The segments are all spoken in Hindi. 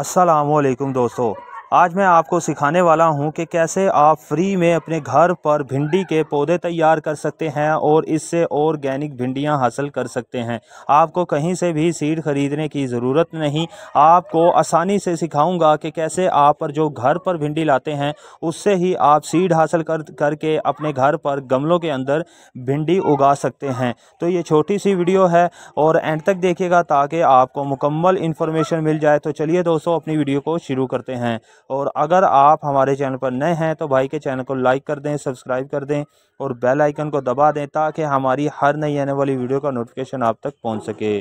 Assalamu alaikum，大家好。आज मैं आपको सिखाने वाला हूं कि कैसे आप फ्री में अपने घर पर भिंडी के पौधे तैयार कर सकते हैं और इससे ऑर्गेनिक भिंडियां हासिल कर सकते हैं आपको कहीं से भी सीड ख़रीदने की ज़रूरत नहीं आपको आसानी से सिखाऊंगा कि कैसे आप पर जो घर पर भिंडी लाते हैं उससे ही आप सीड हासिल कर करके अपने घर पर गमलों के अंदर भिंडी उगा सकते हैं तो ये छोटी सी वीडियो है और एंड तक देखिएगा ताकि आपको मुकम्मल इन्फॉर्मेशन मिल जाए तो चलिए दोस्तों अपनी वीडियो को शुरू करते हैं और अगर आप हमारे चैनल पर नए हैं तो भाई के चैनल को लाइक कर दें सब्सक्राइब कर दें और बेल आइकन को दबा दें ताकि हमारी हर नई आने वाली वीडियो का नोटिफिकेशन आप तक पहुंच सके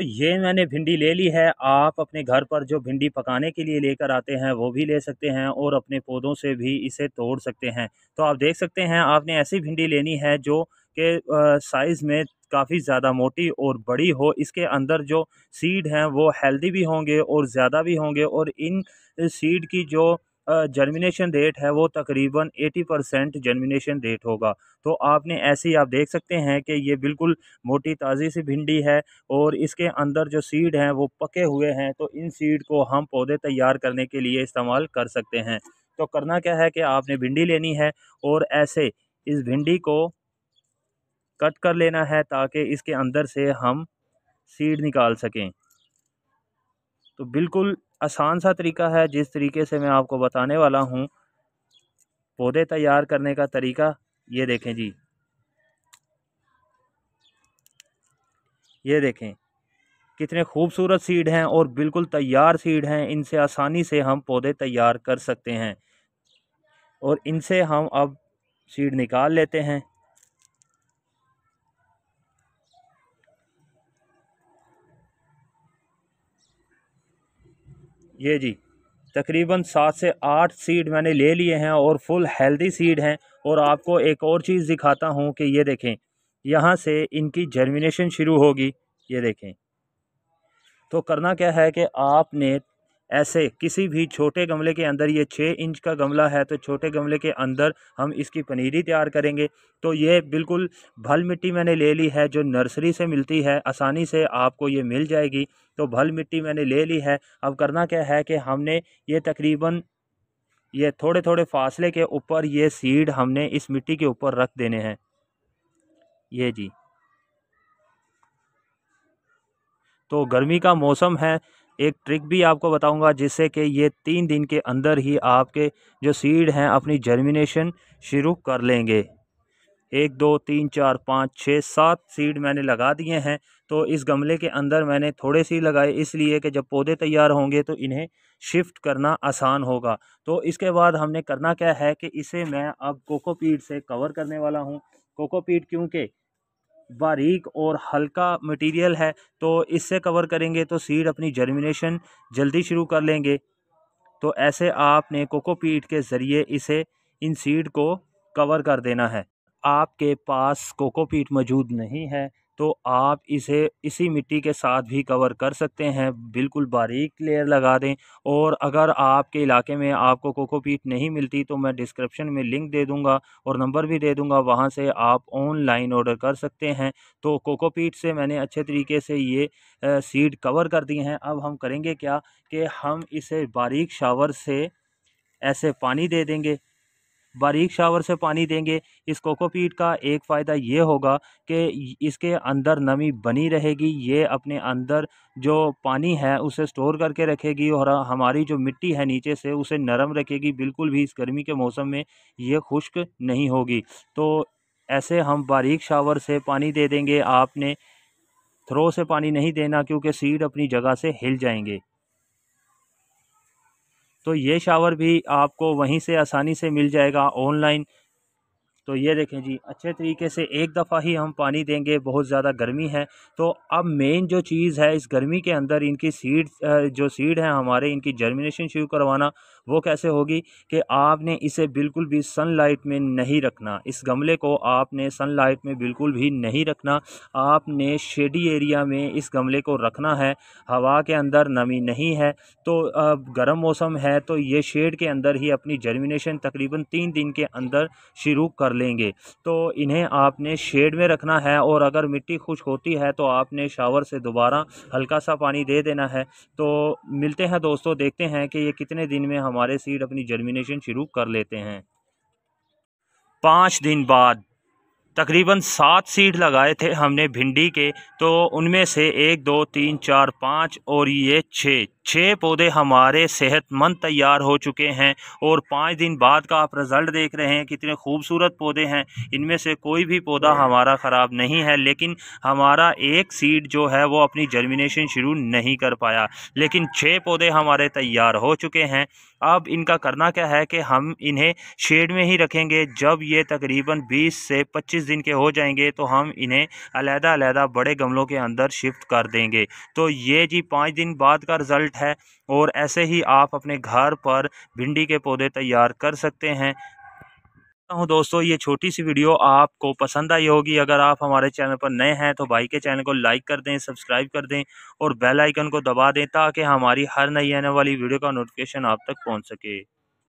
तो ये मैंने भिंडी ले ली है आप अपने घर पर जो भिंडी पकाने के लिए लेकर आते हैं वो भी ले सकते हैं और अपने पौधों से भी इसे तोड़ सकते हैं तो आप देख सकते हैं आपने ऐसी भिंडी लेनी है जो के साइज़ में काफ़ी ज़्यादा मोटी और बड़ी हो इसके अंदर जो सीड हैं वो हेल्दी भी होंगे और ज़्यादा भी होंगे और इन सीड की जो जर्मिनेशन रेट है वो तकरीबन 80 परसेंट जर्मिनेशन रेट होगा तो आपने ऐसे ही आप देख सकते हैं कि ये बिल्कुल मोटी ताज़ी सी भिंडी है और इसके अंदर जो सीड हैं वो पके हुए हैं तो इन सीड को हम पौधे तैयार करने के लिए इस्तेमाल कर सकते हैं तो करना क्या है कि आपने भिंडी लेनी है और ऐसे इस भिंडी को कट कर लेना है ताकि इसके अंदर से हम सीड निकाल सकें तो बिल्कुल आसान सा तरीका है जिस तरीके से मैं आपको बताने वाला हूँ पौधे तैयार करने का तरीका ये देखें जी ये देखें कितने खूबसूरत सीड हैं और बिल्कुल तैयार सीड हैं इनसे आसानी से हम पौधे तैयार कर सकते हैं और इनसे हम अब सीड निकाल लेते हैं ये जी तकरीबन सात से आठ सीड मैंने ले लिए हैं और फुल हेल्दी सीड हैं और आपको एक और चीज़ दिखाता हूँ कि ये देखें यहाँ से इनकी जर्मिनेशन शुरू होगी ये देखें तो करना क्या है कि आपने ऐसे किसी भी छोटे गमले के अंदर ये छः इंच का गमला है तो छोटे गमले के अंदर हम इसकी पनीरी तैयार करेंगे तो ये बिल्कुल भल मिट्टी मैंने ले ली है जो नर्सरी से मिलती है आसानी से आपको ये मिल जाएगी तो भल मिट्टी मैंने ले ली है अब करना क्या है कि हमने ये तकरीबन ये थोड़े थोड़े फासले के ऊपर ये सीड हमने इस मिट्टी के ऊपर रख देने हैं ये जी तो गर्मी का मौसम है एक ट्रिक भी आपको बताऊंगा जिससे कि ये तीन दिन के अंदर ही आपके जो सीड हैं अपनी जर्मिनेशन शुरू कर लेंगे एक दो तीन चार पाँच छः सात सीड मैंने लगा दिए हैं तो इस गमले के अंदर मैंने थोड़े सी लगाए इसलिए कि जब पौधे तैयार होंगे तो इन्हें शिफ्ट करना आसान होगा तो इसके बाद हमने करना क्या है कि इसे मैं अब कोकोपीड से कवर करने वाला हूँ कोकोपीड क्योंकि बारीक और हल्का मटेरियल है तो इससे कवर करेंगे तो सीड अपनी जर्मिनेशन जल्दी शुरू कर लेंगे तो ऐसे आपने कोकोपीट के ज़रिए इसे इन सीड को कवर कर देना है आपके पास कोकोपीट मौजूद नहीं है तो आप इसे इसी मिट्टी के साथ भी कवर कर सकते हैं बिल्कुल बारीक लेयर लगा दें और अगर आपके इलाके में आपको कोकोपीट नहीं मिलती तो मैं डिस्क्रिप्शन में लिंक दे दूंगा और नंबर भी दे दूंगा वहां से आप ऑनलाइन ऑर्डर कर सकते हैं तो कोकोपीट से मैंने अच्छे तरीके से ये सीड कवर कर दी हैं अब हम करेंगे क्या कि हम इसे बारीक शावर से ऐसे पानी दे देंगे बारीक शावर से पानी देंगे इस कोकोपीट का एक फ़ायदा ये होगा कि इसके अंदर नमी बनी रहेगी ये अपने अंदर जो पानी है उसे स्टोर करके रखेगी और हमारी जो मिट्टी है नीचे से उसे नरम रखेगी बिल्कुल भी इस गर्मी के मौसम में ये खुश्क नहीं होगी तो ऐसे हम बारीक शावर से पानी दे देंगे आपने थ्रो से पानी नहीं देना क्योंकि सीड अपनी जगह से हिल जाएंगे तो ये शावर भी आपको वहीं से आसानी से मिल जाएगा ऑनलाइन तो ये देखें जी अच्छे तरीके से एक दफ़ा ही हम पानी देंगे बहुत ज़्यादा गर्मी है तो अब मेन जो चीज़ है इस गर्मी के अंदर इनकी सीड जो सीड है हमारे इनकी जर्मिनेशन शुरू करवाना वो कैसे होगी कि आपने इसे बिल्कुल भी सनलाइट में नहीं रखना इस गमले को आपने सनलाइट में बिल्कुल भी नहीं रखना आपने शेडी एरिया में इस गमले को रखना है हवा के अंदर नमी नहीं है तो गर्म मौसम है तो ये शेड के अंदर ही अपनी जर्मिनेशन तकरीबन तीन दिन के अंदर शुरू कर लेंगे तो इन्हें आपने शेड में रखना है और अगर मिट्टी खुश होती है तो आपने शावर से दोबारा हल्का सा पानी दे देना है तो मिलते हैं दोस्तों देखते हैं कि ये कितने दिन में हमारे सीड अपनी जर्मिनेशन शुरू कर लेते हैं पाँच दिन बाद तकरीबन सात सीड लगाए थे हमने भिंडी के तो उनमें से एक दो तीन चार पाँच और ये छः छः पौधे हमारे सेहतमंद तैयार हो चुके हैं और पाँच दिन बाद का आप रिज़ल्ट देख रहे हैं कितने खूबसूरत पौधे हैं इनमें से कोई भी पौधा हमारा ख़राब नहीं है लेकिन हमारा एक सीड जो है वो अपनी जर्मिनेशन शुरू नहीं कर पाया लेकिन छः पौधे हमारे तैयार हो चुके हैं अब इनका करना क्या है कि हम इन्हें शेड में ही रखेंगे जब ये तकरीबन 20 से 25 दिन के हो जाएंगे तो हम इन्हें अलीहदा अलीहदा बड़े गमलों के अंदर शिफ्ट कर देंगे तो ये जी पाँच दिन बाद का रिज़ल्ट है और ऐसे ही आप अपने घर पर भिंडी के पौधे तैयार कर सकते हैं हूँ दोस्तों ये छोटी सी वीडियो आपको पसंद आई होगी अगर आप हमारे चैनल पर नए हैं तो भाई के चैनल को लाइक कर दें सब्सक्राइब कर दें और बेल आइकन को दबा दें ताकि हमारी हर नई आने वाली वीडियो का नोटिफिकेशन आप तक पहुंच सके